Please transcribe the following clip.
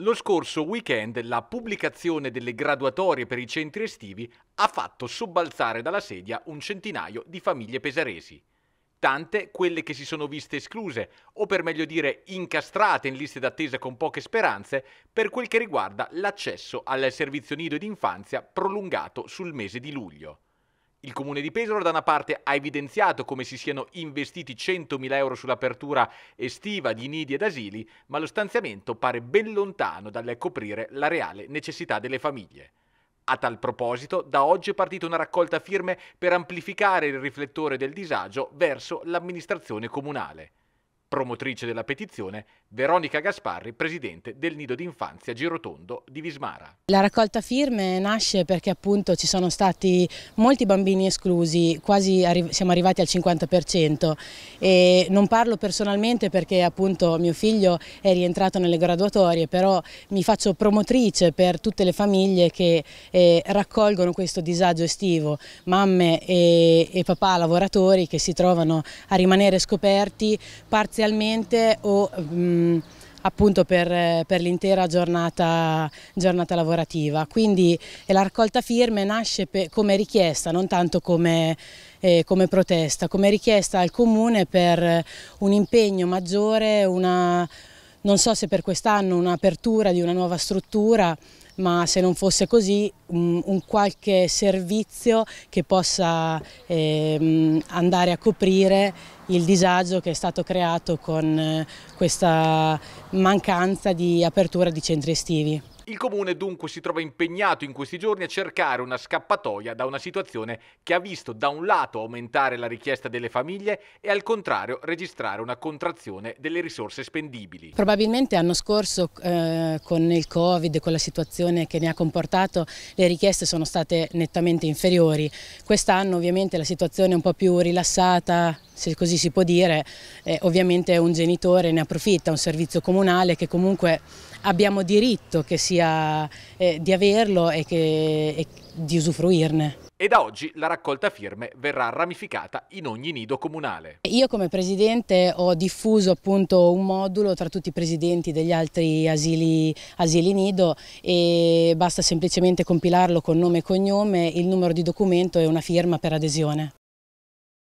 Lo scorso weekend la pubblicazione delle graduatorie per i centri estivi ha fatto sobbalzare dalla sedia un centinaio di famiglie pesaresi. Tante quelle che si sono viste escluse, o per meglio dire incastrate in liste d'attesa con poche speranze, per quel che riguarda l'accesso al servizio nido d'infanzia prolungato sul mese di luglio. Il comune di Pesaro da una parte ha evidenziato come si siano investiti 100.000 euro sull'apertura estiva di nidi ed asili, ma lo stanziamento pare ben lontano dal coprire la reale necessità delle famiglie. A tal proposito, da oggi è partita una raccolta firme per amplificare il riflettore del disagio verso l'amministrazione comunale. Promotrice della petizione, Veronica Gasparri, presidente del Nido d'Infanzia Girotondo di Vismara. La raccolta firme nasce perché appunto ci sono stati molti bambini esclusi, quasi arri siamo arrivati al 50% e non parlo personalmente perché appunto mio figlio è rientrato nelle graduatorie, però mi faccio promotrice per tutte le famiglie che eh, raccolgono questo disagio estivo, mamme e, e papà lavoratori che si trovano a rimanere scoperti, parzialmente parzialmente o mh, mm, appunto per, per l'intera giornata, giornata, lavorativa. Quindi la raccolta firme nasce per, come richiesta, non tanto come, eh, come, protesta, come richiesta al Comune per un impegno maggiore, una, non so se per quest'anno un'apertura di una nuova struttura ma se non fosse così un, mm, un qualche servizio che possa eh, andare a coprire il disagio che è stato creato con eh, questa mancanza di apertura di centri estivi. Il comune dunque si trova impegnato in questi giorni a cercare una scappatoia da una situazione che ha visto da un lato aumentare la richiesta delle famiglie e al contrario registrare una contrazione delle risorse spendibili. Probabilmente l'anno scorso eh, con il Covid, con la situazione che ne ha comportato, le richieste sono state nettamente inferiori. Quest'anno ovviamente la situazione è un po' più rilassata, se così si può dire, eh, ovviamente un genitore ne approfitta, un servizio comunale che comunque abbiamo diritto sia, eh, di averlo e, che, e di usufruirne. E da oggi la raccolta firme verrà ramificata in ogni nido comunale. Io come presidente ho diffuso appunto un modulo tra tutti i presidenti degli altri asili, asili nido e basta semplicemente compilarlo con nome e cognome, il numero di documento e una firma per adesione.